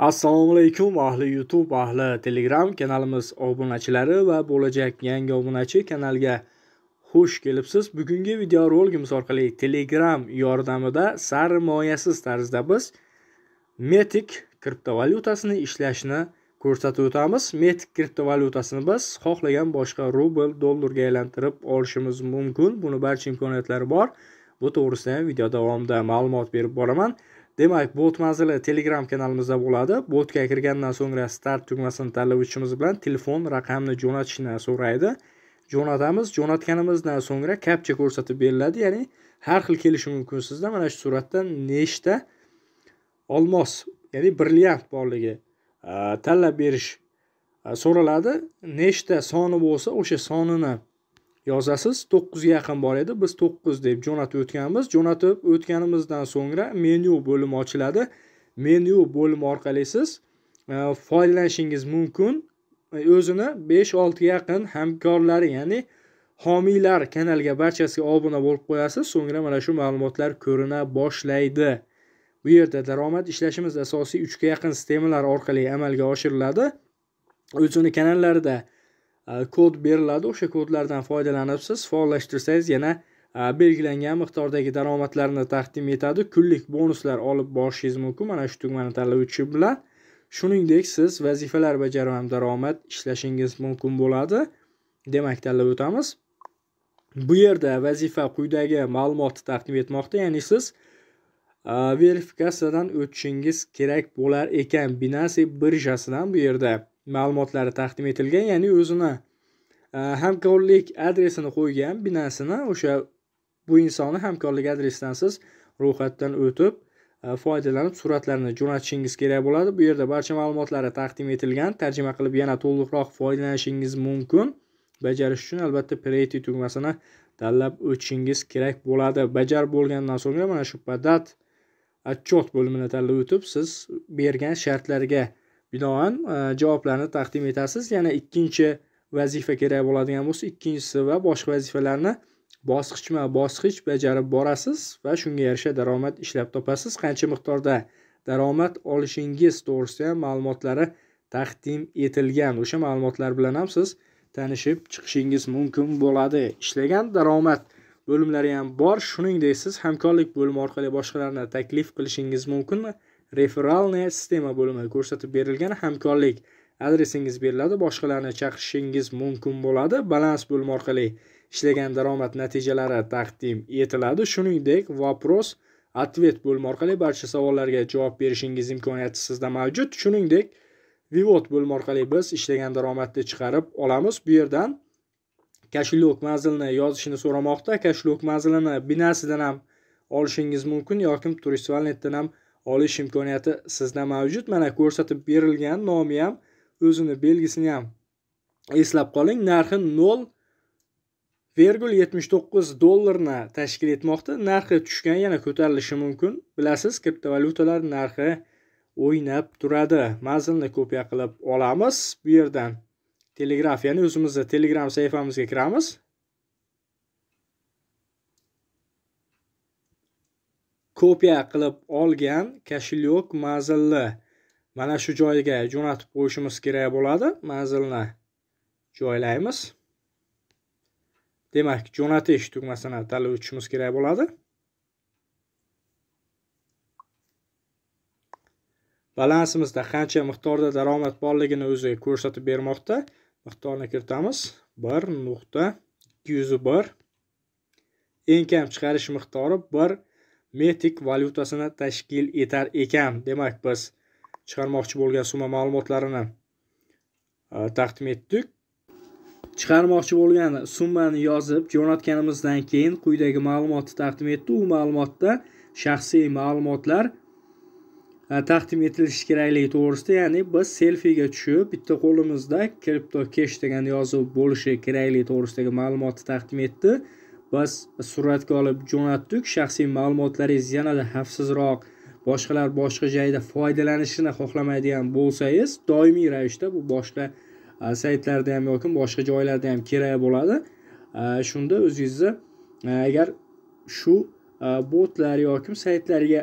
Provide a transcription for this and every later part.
assalomu alaykum ahli youtube ahli telegram kanalimiz obunachilari va bo'lajak yangi obunachi kanalga xush kelibsiz bugungi video roligimiz orqali telegram yordamida sarmoyasiz tarzda biz metik kriptovalyutasini ishlashni ko'rsatib o'tamiz metik kriptovalyutasini biz xohlagan boshqa rubl dollarga aylantirib olishimiz mumkin buni barcha imkoniyatlari bor bu to'g'risida ham video davomida ma'lumot berib boraman demak bot manzili telegram kanalimizda bo'ladi botga kirgandan so'ngra start tugmasini tanlab o'tishimiz bilan telefon raqamni jo'natishni so'raydi jo'natamiz jo'natganimizdan so'ngra kapcha ko'rsatib beriladi ya'ni har xil kelishi mumkin sizda mana shu suratda nechta olmos ya'ni brilliant borligi tanlab berish so'raladi nechta soni bo'lsa o'sha sonini yozasiz to'qqizga yaqin bor edi biz to'qqiz deb jo'natib o'tganmiz jo'natib o'tganimizdan so'ngra menyu bo'limi ochiladi menyu bo'limi orqali siz e, foydalanishingiz mumkin e, o'zini besh oltiga yaqin hamkorlari ya'ni homiylar kanalga barchasiga obuna bo'lib qo'yasiz so'ngra mana shu ma'lumotlar ko'rina boshlaydi bu yerda daromad ishlashimiz asosiy uchga yaqin sistemalar orqali amalga oshiriladi o'zini kanallarida Э, kod beriladi o'sha kodlardan foydalanib siz faollashtirsangiz yana e, belgilangan miqdordagi daromadlarni taqdim etadi kunlik bonuslar olib borishingiz mumkin mana shu tugmani tanlab o'tishi bilan shuningdek siz vazifalar bajarib daromad ishlashingiz mumkin bo'ladi demak tanlab o'tamiz bu yerda vazifa quyidagi ma'lumotni taqdim etmoqda ya'ni siz e, verifikatsiyadan o'tishingiz kerak bo'lar ekan binance birjasidan bu yerda ma'lumotlari taqdim etilgan ya'ni o'zini e, hamkorlik adresini qo'ygan binasini o'sha bu insonni hamkorlik adresidan siz ro'yxatdan o'tib e, foydalanib suratlarni jo'natishingiz kerak bo'ladi bu yerda barcha ma'lumotlari taqdim etilgan tarjima qilib yana to'liqroq foydalanishingiz mumkin bajarish uchun albatta preti tugmasini tanlab o'tishingiz kerak bo'ladi bajarib bo'lgandan so'ngra mana shu podat отчет bo'limini tanlab o'tib siz bergan shartlarga binoan e, javoblarni taqdim etasiz yana ikkinchi vazifa kerak bo'ladigan bo'lsa ikkinchisi va boshqa vazifalarni bosqichma bosqich bajarib borasiz va shunga yarasha daromad ishlab topasiz qancha miqdorda daromad olishingiz to'g'risida ham ma'lumotlari taqdim etilgan o'sha ma'lumotlar bilan ham siz tanishib chiqishingiz mumkin bo'ladi ishlagan daromad bo'limlari ham bor shuningdek siz hamkorlik bo'limi orqali boshqalarni taklif qilishingiz mumkin referalniya sistema bo'limi ko'rsatib berilgan hamkorlik adresingiz beriladi boshqalarni chaqirishingiz mumkin bo'ladi balans bo'limi orqali ishlagan daromad natijalari taqdim etiladi shuningdek vopros ответ bo'limi orqali barcha savollarga javob berishingiz imkoniyati sizda mavjud shuningdek vivot bo'limi orqali biz ishlagan daromadni chiqarib olamiz bu yerdan kashlok manzilini yozishni so'ramoqda kashlok manzilini binasidan ham olishingiz mumkin yoki turist ham olish imkoniyati sizda mavjud mana ko'rsatib berilgan nomi ham o'zini belgisini ham eslab qoling narxi nol vergul yetmish to'qqiz dollarni tashkil etmoqda narxi tushgan yana ko'tarilishi mumkin bilasiz kriptovalyutalar narxi o'ynab turadi manzilni kopiya qilib olamiz bu yerdan telegraf ya'ni o'zimizni telegram sahifamizga kiramiz kopiya qilib olgan koshelok manzilni mana shu joyga jo'natib qo'yishimiz kerak bo'ladi manzilni joylaymiz demak jo'natish tugmasini tanlab o'tishimiz kerak bo'ladi balansimizda qancha miqdorda daromad borligini o'zi ko'rsatib bermoqda miqdorni kiritamiz bir nuqta ikki yuz bir eng kam chiqarish miqdori bir metik valyutasini tashkil etar ekan demak biz chiqarmoqchi bo'lgan summa ma'lumotlarini e, taqdim etdik chiqarmoqchi bo'lgan summani yozib jo'natganimizdan keyin quyidagi ma'lumotni taqdim etdi u ma'lumotda shaxsiy ma'lumotlar e, taqdim etilishi kerakligi to'g'risida ya'ni biz selfiga tushib bitta qo'limizda kripto kesh degan yozuv bo'lishi kerakligi to'g'risidagi ma'lumotni taqdim etdi biz suratga olib jo'natdik shaxsiy ma'lumotlaringiz yanada xavfsizroq boshqalar boshqa joyda foydalanishini xohlamaydigan bo'lsangiz doimiy ravishda bu boshqa saytlarda ham yoki boshqa joylarda ham kerak bo'ladi shunda o'zingizni agar shu botlar yoki saytlarga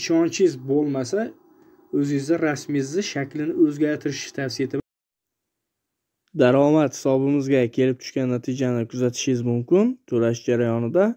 ishonchingiz bo'lmasa o'zingizni rasmingizni shaklini o'zgartirishni tavsiya etaman daromad hisobimizga kelib tushgan natijani kuzatishingiz mumkin to'lash jarayonida